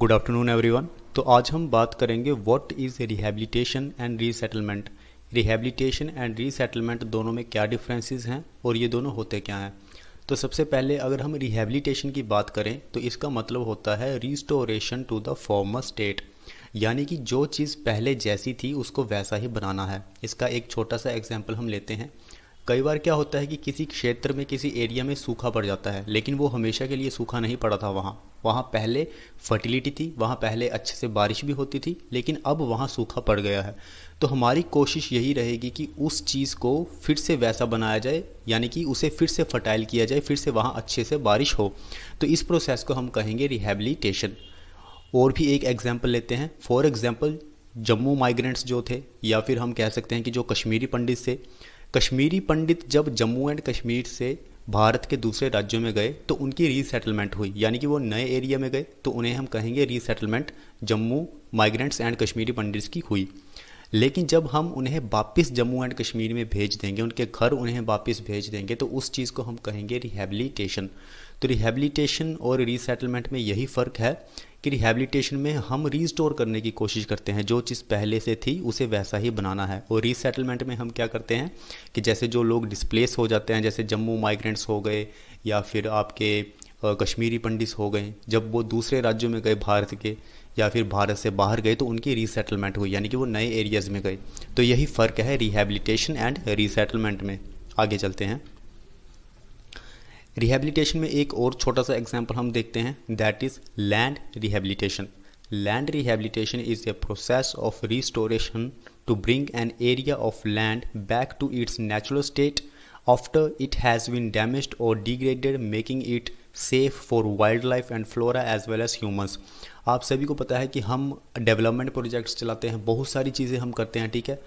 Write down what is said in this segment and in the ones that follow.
Good afternoon everyone तो आज हम बात करेंगे what is rehabilitation and resettlement rehabilitation and resettlement दोनों में क्या डिफरेंसेस हैं और ये दोनों होते क्या हैं तो सबसे पहले अगर हम रिहेबिलिटेशन की बात करें तो इसका मतलब होता है restoration to the former state यानी कि जो चीज़ पहले जैसी थी उसको वैसा ही बनाना है इसका एक छोटा सा एग्जाम्पल हम लेते हैं कई बार क्या होता है कि किसी क्षेत्र में किसी एरिया में सूखा पड़ जाता है लेकिन वो हमेशा के लिए सूखा नहीं पड़ा था वहाँ वहाँ पहले फर्टिलिटी थी वहाँ पहले अच्छे से बारिश भी होती थी लेकिन अब वहाँ सूखा पड़ गया है तो हमारी कोशिश यही रहेगी कि उस चीज़ को फिर से वैसा बनाया जाए यानी कि उसे फिर से फर्टाइल किया जाए फिर से वहाँ अच्छे से बारिश हो तो इस प्रोसेस को हम कहेंगे रिहेबिलिटेशन और भी एक एग्जाम्पल लेते हैं फॉर एग्ज़ाम्पल जम्मू माइग्रेंट्स जो थे या फिर हम कह सकते हैं कि जो कश्मीरी पंडित थे कश्मीरी पंडित जब जम्मू एंड कश्मीर से भारत के दूसरे राज्यों में गए तो उनकी रीसेटलमेंट हुई यानी कि वो नए एरिया में गए तो उन्हें हम कहेंगे resettlement Jammu migrants and Kashmiri Pandits की हुई लेकिन जब हम उन्हें वापस जम्मू एंड कश्मीर में भेज देंगे उनके घर उन्हें वापस भेज देंगे तो उस चीज़ को हम कहेंगे रिहेबिलिटेशन तो रिहेबिलिटेशन और रीसेटलमेंट में यही फ़र्क है कि रिहेबिलिटेशन में हम रीस्टोर करने की कोशिश करते हैं जो चीज़ पहले से थी उसे वैसा ही बनाना है और रीसेटलमेंट में हम क्या करते हैं कि जैसे जो लोग डिस्प्लेस हो जाते हैं जैसे जम्मू माइग्रेंट्स हो गए या फिर आपके कश्मीरी पंडित हो गए जब वो दूसरे राज्यों में गए भारत के या फिर भारत से बाहर गए तो उनकी रीसेटलमेंट हुई यानी कि वो नए एरियाज़ में गए तो यही फ़र्क है रिहेबिलिटेशन एंड रीसेटलमेंट में आगे चलते हैं रिहेबिलिटेशन में एक और छोटा सा एग्जाम्पल हम देखते हैं that is land rehabilitation land rehabilitation is a process of restoration to bring an area of land back to its natural state after it has been damaged और degraded making it safe for wildlife and flora as well as humans आप सभी को पता है कि हम development projects चलाते हैं बहुत सारी चीज़ें हम करते हैं ठीक है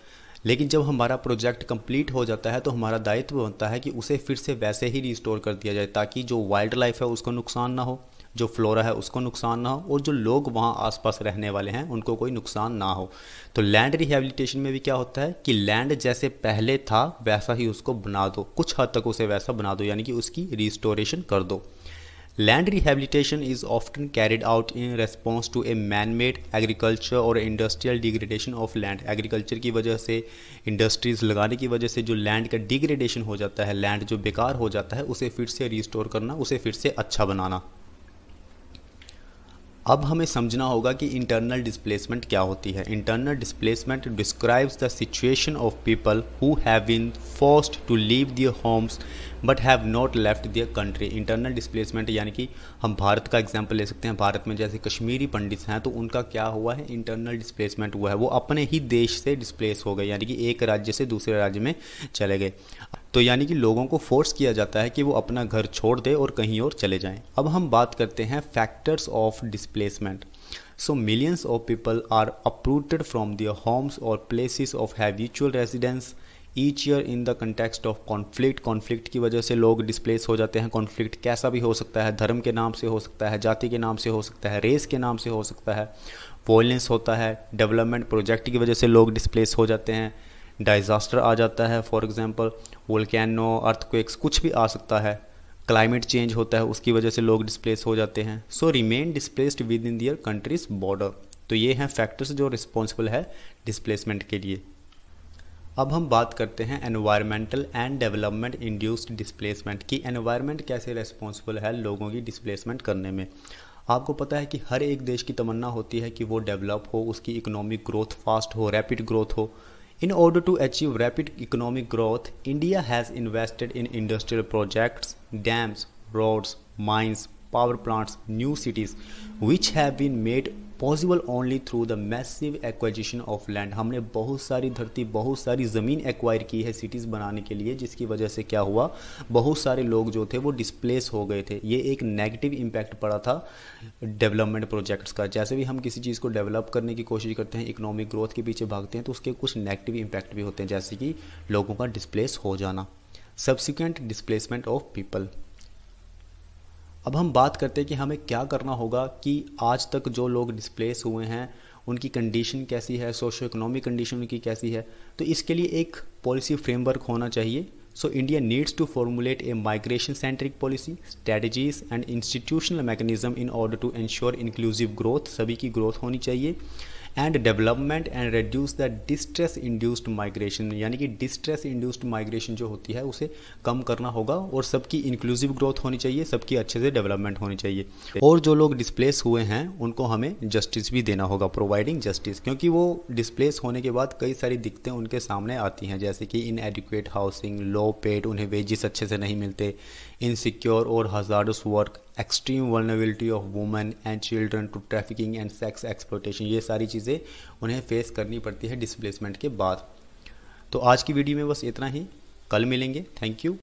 लेकिन जब हमारा प्रोजेक्ट कंप्लीट हो जाता है तो हमारा दायित्व बनता है कि उसे फिर से वैसे ही रिस्टोर कर दिया जाए ताकि जो वाइल्ड लाइफ है उसको नुकसान ना हो जो फ्लोरा है उसको नुकसान ना हो और जो लोग वहाँ आसपास रहने वाले हैं उनको कोई नुकसान ना हो तो लैंड रिहेबिलिटेशन में भी क्या होता है कि लैंड जैसे पहले था वैसा ही उसको बना दो कुछ हद तक उसे वैसा बना दो यानी कि उसकी रिस्टोरेशन कर दो Land rehabilitation is often carried out in response to a man-made agriculture और industrial degradation of land. Agriculture की वजह से industries लगाने की वजह से जो land का degradation हो जाता है land जो बेकार हो जाता है उसे फिर से restore करना उसे फिर से अच्छा बनाना अब हमें समझना होगा कि इंटरनल डिस्प्लेसमेंट क्या होती है internal displacement describes the situation of people who have been forced to leave their homes but have not left their country internal displacement यानी कि हम भारत का एग्जाम्पल ले सकते हैं भारत में जैसे कश्मीरी पंडित हैं तो उनका क्या हुआ है इंटरनल डिस्प्लेसमेंट हुआ है वो अपने ही देश से डिस्प्लेस हो गए यानी कि एक राज्य से दूसरे राज्य में चले गए तो यानी कि लोगों को फोर्स किया जाता है कि वो अपना घर छोड़ दे और कहीं और चले जाएं अब हम बात करते हैं factors of displacement so millions of people are uprooted from their homes और प्लेसिस ऑफ हैविचुअल residence each year in the context of conflict conflict की वजह से लोग डिस्प्लेस हो जाते हैं कॉन्फ्लिक्ट कैसा भी हो सकता है धर्म के नाम से हो सकता है जाति के नाम से हो सकता है रेस के नाम से हो सकता है वॉयलेंस होता है डेवलपमेंट प्रोजेक्ट की वजह से लोग डिस्प्लेस हो जाते हैं डाइजास्टर आ जाता है फॉर एग्ज़ाम्पल वोल्केनो अर्थक्वेक्स कुछ भी आ सकता है क्लाइमेट चेंज होता है उसकी वजह से लोग डिस्प्लेस हो जाते हैं so remain displaced within their countries border तो ये हैं फैक्टर्स जो रिस्पॉन्सिबल है डिस्प्लेसमेंट के लिए अब हम बात करते हैं environmental and development induced displacement कि एनवायरमेंट कैसे रिस्पॉन्सिबल है लोगों की डिस्प्लेसमेंट करने में आपको पता है कि हर एक देश की तमन्ना होती है कि वो डेवलप हो उसकी इकोनॉमिक ग्रोथ फास्ट हो रैपिड ग्रोथ हो In order to achieve rapid economic growth, India has invested in industrial projects, dams, roads, mines, power plants, new cities, which have been made possible only through the massive acquisition of land हमने बहुत सारी धरती बहुत सारी ज़मीन acquire की है cities बनाने के लिए जिसकी वजह से क्या हुआ बहुत सारे लोग जो थे वो डिस्प्लेस हो गए थे ये एक नेगेटिव इम्पैक्ट पड़ा था डेवलपमेंट प्रोजेक्ट्स का जैसे भी हम किसी चीज़ को डेवलप करने की कोशिश करते हैं इकोनॉमिक ग्रोथ के पीछे भागते हैं तो उसके कुछ नेगेटिव इम्पैक्ट भी होते हैं जैसे कि लोगों का डिस्प्लेस हो जाना सब्सिक्वेंट डिस्प्लेसमेंट ऑफ पीपल अब हम बात करते हैं कि हमें क्या करना होगा कि आज तक जो लोग डिस्प्लेस हुए हैं उनकी कंडीशन कैसी है सोशो इकोनॉमिक कंडीशन उनकी कैसी है तो इसके लिए एक पॉलिसी फ्रेमवर्क होना चाहिए so India needs to formulate a migration centric policy strategies and institutional mechanism in order to ensure inclusive growth सभी की ग्रोथ होनी चाहिए and development and reduce the distress induced migration यानी कि डिस्ट्रेस इंड्यूस्ड माइग्रेशन जो होती है उसे कम करना होगा और सबकी इंक्लूसिव ग्रोथ होनी चाहिए सबकी अच्छे से डेवलपमेंट होनी चाहिए और जो लोग डिस्प्लेस हुए हैं उनको हमें जस्टिस भी देना होगा प्रोवाइडिंग जस्टिस क्योंकि वो डिस्प्लेस होने के बाद कई सारी दिक्कतें उनके सामने आती हैं जैसे कि inadequate housing low paid उन्हें वेजेस अच्छे से नहीं मिलते इनसिक्योर और hazardous work extreme vulnerability of women and children to trafficking and sex exploitation ये सारी चीज़ें उन्हें फेस करनी पड़ती है डिसप्लेसमेंट के बाद तो आज की वीडियो में बस इतना ही कल मिलेंगे थैंक यू